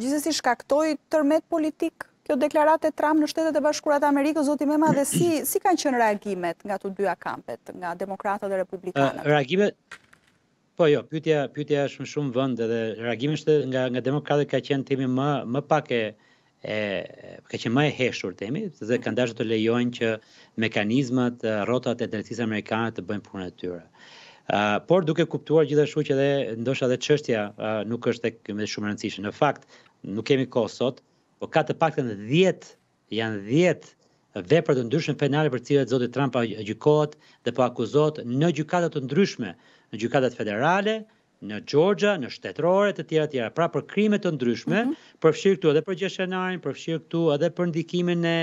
gjithësi shkaktoj tërmet politik kjo deklarate Trump në shtetet e bashkurat Amerikë, zotim e dhe si kanë qënë reagimet nga të dyja kampet, nga demokratët dhe republikanët? Reagimet? Po jo, pytja është më shumë vënd dhe reagimet shtetet nga demokratët ka qenë temi më pak e ka qenë ma e heshtur temi, dhe kanë dashë të lejojnë që mekanizmat, rotat e të nërëtisë amerikanët të bëjmë punë të tyre por duke kuptuar gjithashtu që dhe ndosha dhe qështja nuk është më shumë rëndësishë. Në fakt, nuk kemi kohë sot, po ka të pakten 10, janë 10 vepër të ndryshme penale për cilat Zotit Trump gjykohet dhe po akuzot në gjykatat të ndryshme, në gjykatat federale, në Georgia, në shtetërore të tjera tjera, pra për krime të ndryshme, mm -hmm. përfshirë këtu edhe për gjeshenarin, përfshirë këtu edhe për ndikimin e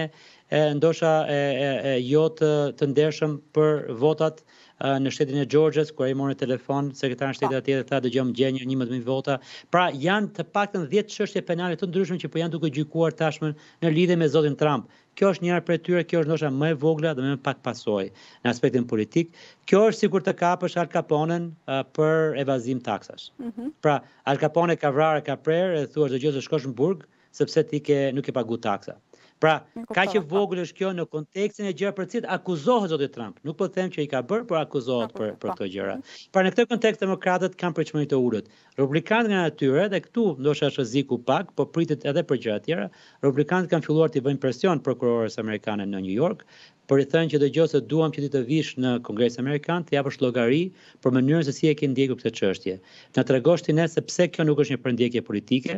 ndosha e, e, e jo të, të ndershëm për votat e, në shtetin e Gjorgjës, kërë e morë në telefon, sekretarën shtetit atje dhe tha dhe gjëmë gjenjë një më vota. Pra janë të pak të në 10 qështje penale të ndryshme që po janë duke gjykuar tashmë në lidhe me Zotin Trump. Kjo është njëra për tyre, kjo është ndosha më e vogla dhe më pak pasoj në aspektin politik. Kjo është sikur të kapësh Al Capone uh, për evazim taksash. Mm -hmm. Pra, Al Capone ka vrarë, ka prerë, e thua është dhe gjithë të shkosh në burg, sepse ti ke, nuk e pagu taksa. Pra, ka që vogël është kjo në kontekstin e gjëra për cilët akuzohet zoti Trump. Nuk po them që i ka bër, por akuzohet për për këto gjëra. Pra në këtë kontekst demokratët kanë përçmëri të ulët. Republikanët nga natyra dhe këtu ndoshta është rreziku pak, po pritet edhe për gjëra të tjera. Republikanët kanë filluar të bëjnë presion prokurorës amerikane në New York, për i thënë që dëgjose duam që ti të vish në Kongres Amerikan, të japësh llogari për mënyrën se si e ke ndjekur këtë çështje. Na tregosh ti ne se pse kjo nuk është një përndjekje politike,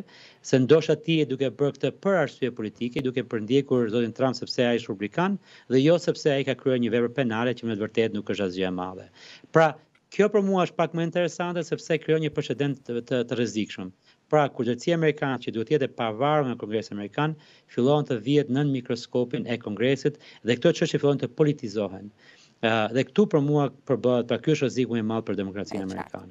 se ndoshta ti e duke bër këtë për arsye politike, duke për ndjekur zotin Trump sepse ai është republikan dhe jo sepse ai ka kryer një vepër penale që në të vërtetë nuk është asgjë e madhe. Pra, kjo për mua është pak më interesante sepse krijon një precedent të të rrezikshëm. Pra, kujdesia amerikane që duhet të jetë e pavarur nga Kongresi amerikan fillon të vjetë nën mikroskopin e Kongresit dhe këto çështje fillon të politizohen. dhe këtu për mua përbëhet, pra ky është rreziku i madh për demokracinë amerikane.